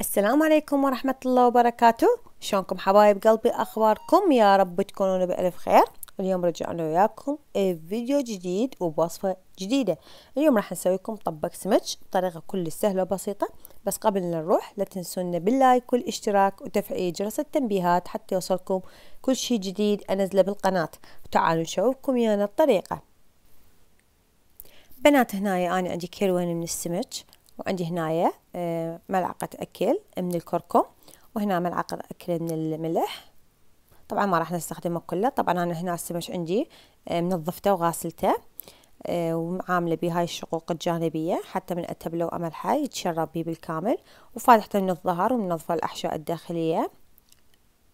السلام عليكم ورحمة الله وبركاته شلونكم حبايب قلبي أخباركم يا رب تكونون بألف خير اليوم رجعنا وياكم فيديو جديد وبوصفة جديدة اليوم راح نسويكم طبق سمك بطريقة كل سهلة وبسيطة بس قبل أن نروح لا تنسونا باللايك والاشتراك وتفعيل جرس التنبيهات حتى يوصلكم كل شي جديد أنزله بالقناة تعالوا نشوفكم يانا الطريقة بنات هنايا أنا عندي كيلوين من السمك وعندي هنايا آه، ملعقة أكل من الكركم وهنا ملعقة أكل من الملح طبعا ما راح نستخدمه كله طبعا أنا هنا السمك عندي آه، منظفته وغاسلته آه، وعاملة بهاي الشقوق الجانبية حتى من أتبله وأملحه يتشرب بيه بالكامل وفاتحته من الظهر ومنظفة الأحشاء الداخلية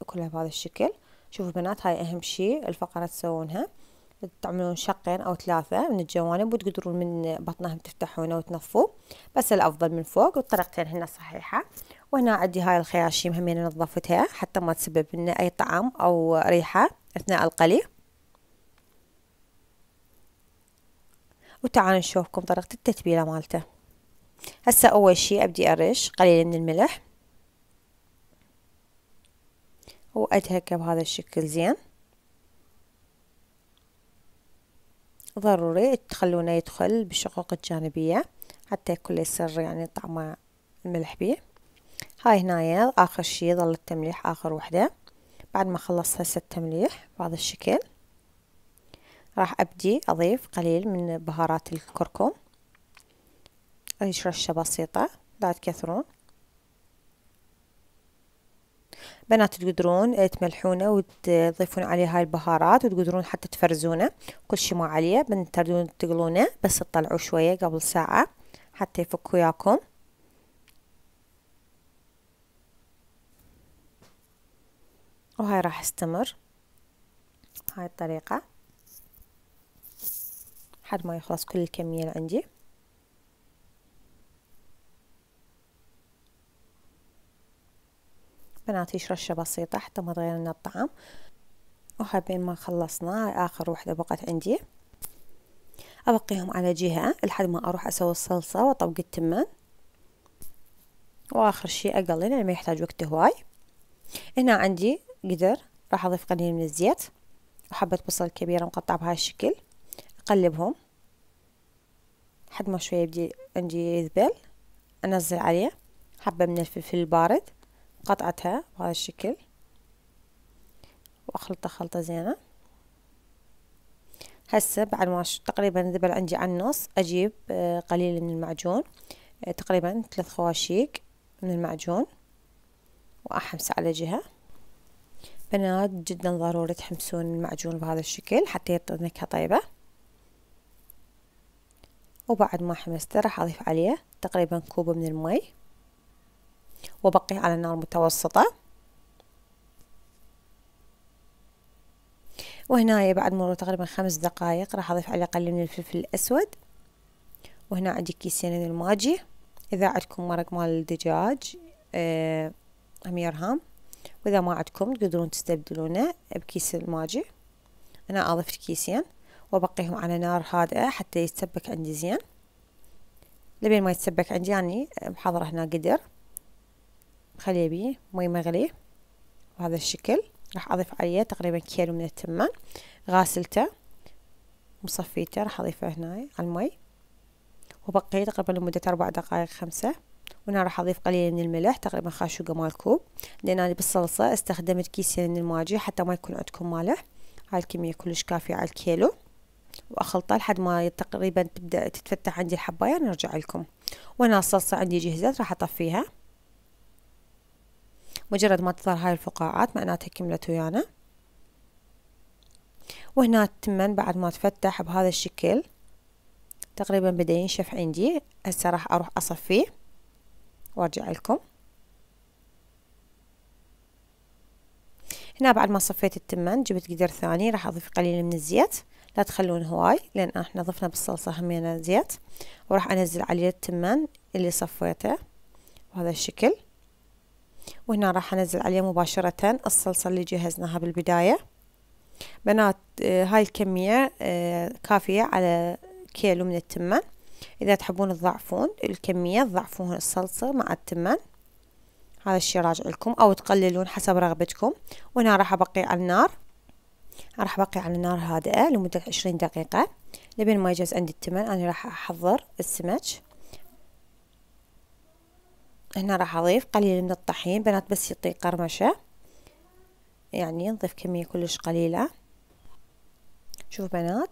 كلها بهذا الشكل شوفوا بنات هاي أهم شي الفقرة تسوونها تعملون شقين أو ثلاثة من الجوانب وتقدرون من بطنهم تفتحونه وتنظفوه بس الأفضل من فوق والطريقتين هنا صحيحة وهنا عندي هاي الخياشيم همين نظفتها حتى ما تسبب لنا أي طعم أو ريحة أثناء القلي وتعالوا نشوفكم طريقة التتبيلة مالته هسه أول شي أبدي أرش قليل من الملح وأدهكه بهذا الشكل زين ضروري تخلونه يدخل بالشقوق الجانبية حتى يكون يصير يعني طعمه الملح بيه هاي هنايا آخر شي ظل التمليح آخر وحدة بعد ما خلصت هسه التمليح بهذا الشكل راح أبدي أضيف قليل من بهارات الكركم رشة بسيطة لا تكثرون بنات تقدرون تملحونه وتضيفون عليه هاي البهارات وتقدرون حتى تفرزونه كل شيء ما عليه بنتردون تقلونه بس تطلعوا شوية قبل ساعة حتى يفك وياكم وهاي راح استمر هاي الطريقة حد ما يخلص كل الكمية اللي عندي بناتيش رشة بسيطة حتى ما تغير لنا الطعم وحابين ما خلصنا هاي آخر وحدة بقت عندي أبقيهم على جهة لحد ما أروح أسوي الصلصة وأطبق التمن وآخر شي أقلي يعني لأنه ما يحتاج وقت هواي هنا عندي قدر راح أضيف قليل من الزيت وحبة بصل كبيرة مقطعة بهاي الشكل أقلبهم حد ما شوية يبدي عندي يذبل أنزل عليه حبة من الفلفل البارد قطعتها بهذا الشكل واخلطها خلطة زينة هسه بعد ما تقريبا ذبل عندي على النص اجيب آه، قليل من المعجون آه، تقريبا ثلاث خواشيق من المعجون واحمسه على جهة بنات جدا ضروري تحمسون المعجون بهذا الشكل حتى يعطي نكهة طيبة وبعد ما حمسته راح اضيف عليه تقريبا كوب من المي وبقيه على نار متوسطة وهنا بعد مرور تقريبا خمس دقائق راح أضيف عليه قليل من الفلفل الأسود وهنا عندي كيسين من الماجي إذا عندكم مرق مال الدجاج أه أميرهام وإذا ما عندكم تقدرون تستبدلونه بكيس الماجي أنا أضيف كيسين وأبقيهم على نار هادئة حتى يتسبك عندي زين لبين ما يتسبك عندي يعني بحضر هنا قدر خليه بيه مي مغلي بهذا الشكل راح أضيف عليه تقريبا كيلو من التمن غاسلته مصفيته راح أضيفه هنا على المي وبقيه تقريبا لمدة أربع دقائق خمسة وهنا راح أضيف قليل من الملح تقريبا خاشوقة مال كوب لأن أنا بالصلصة استخدمت كيسين من الماجي حتى ما يكون عندكم مالح هاي الكمية كلش كافية على الكيلو واخلطه لحد ما تقريبا تبدا تتفتح عندي الحبايه نرجع لكم وهنا الصلصه عندي جهزت راح اطفيها مجرد ما تظهر هاي الفقاعات معناتها كملت ويانا وهنا تمن بعد ما تفتح بهذا الشكل تقريبا بدا ينشف عندي هسه راح اروح اصفيه وارجع لكم هنا بعد ما صفيت التمن جبت قدر ثاني راح اضيف قليل من الزيت لا تخلون هواي لان احنا ضفنا بالصلصة همينة زيت وراح انزل عليه التمن اللي صفيته بهذا الشكل وهنا راح انزل عليه مباشرة الصلصة اللي جهزناها بالبداية بنات آه، هاي الكمية آه، كافية على كيلو من التمن إذا تحبون تضعفون الكمية تضعفون الصلصة مع التمن هذا الشي راجع لكم أو تقللون حسب رغبتكم وهنا راح أبقي على النار راح أبقي على النار هادئة لمدة عشرين دقيقة لبين ما يجهز عندي التمن أنا راح أحضر السمك هنا راح أضيف قليل من الطحين بنات بس يطيق قرمشة يعني نضيف كمية كلش قليلة شوف بنات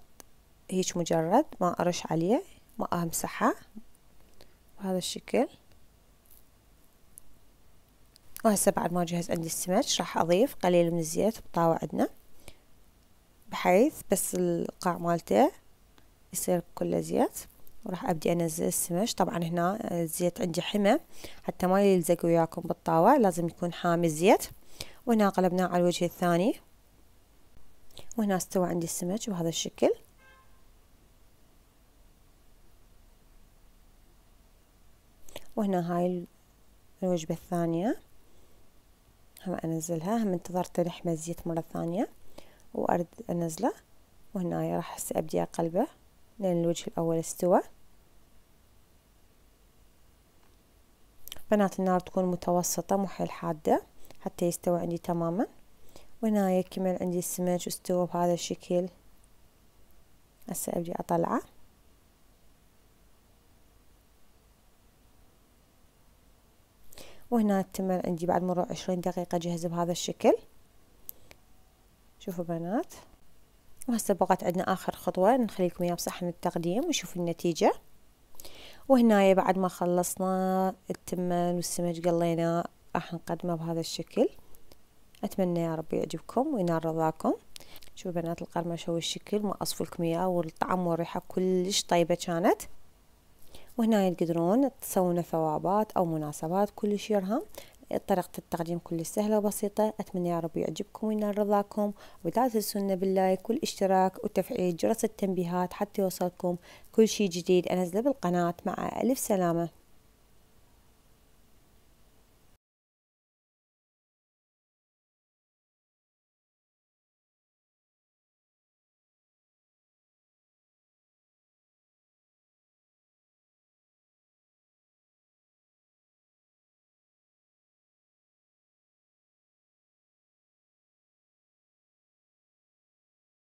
هيج مجرد ما أرش عليه ما أمسحه بهذا الشكل وهسه بعد ما جهز عندي السمك راح أضيف قليل من الزيت بطاوة عندنا بحيث بس القاع مالته يصير كله زيت وراح ابدي انزل السمش طبعا هنا الزيت عندي حمى حتى ما يلزق وياكم بالطاوة لازم يكون حامي الزيت وهنا قلبناه على الوجه الثاني وهنا استوى عندي السمك بهذا الشكل وهنا هاي الوجبة الثانية هم أنزلها هم انتظرت لحمة الزيت مرة ثانية وأرد أنزله وهنا راح هسه أبدي أقلبه لأن الوجه الأول استوى بنات النار تكون متوسطة مو حيل حادة حتى يستوي عندي تماما وهنا يكمل عندي السمج واستوى بهذا الشكل هسه ابدي اطلعه وهنا التمر عندي بعد مرور عشرين دقيقة جهز بهذا الشكل شوفوا بنات وهسه بقت عندنا آخر خطوة نخليكم إياه بصحن التقديم وشوفوا النتيجة وهنايا بعد ما خلصنا التمن والسمج قلينا راح نقدمه بهذا الشكل اتمنى يا رب يعجبكم وينال رضاكم شوفوا بنات القرمشة الشكل ما اصف لكم اياه والطعم والريحة كلش طيبة كانت وهنا تقدرون تسوون ثوابات او مناسبات كلش يرهم طريقة التقديم كل سهلة وبسيطة أتمنى يا رب يعجبكم وينال رضاكم ولا تنسونا باللايك والاشتراك وتفعيل جرس التنبيهات حتى يوصلكم كل شيء جديد أنزله بالقناة مع ألف سلامة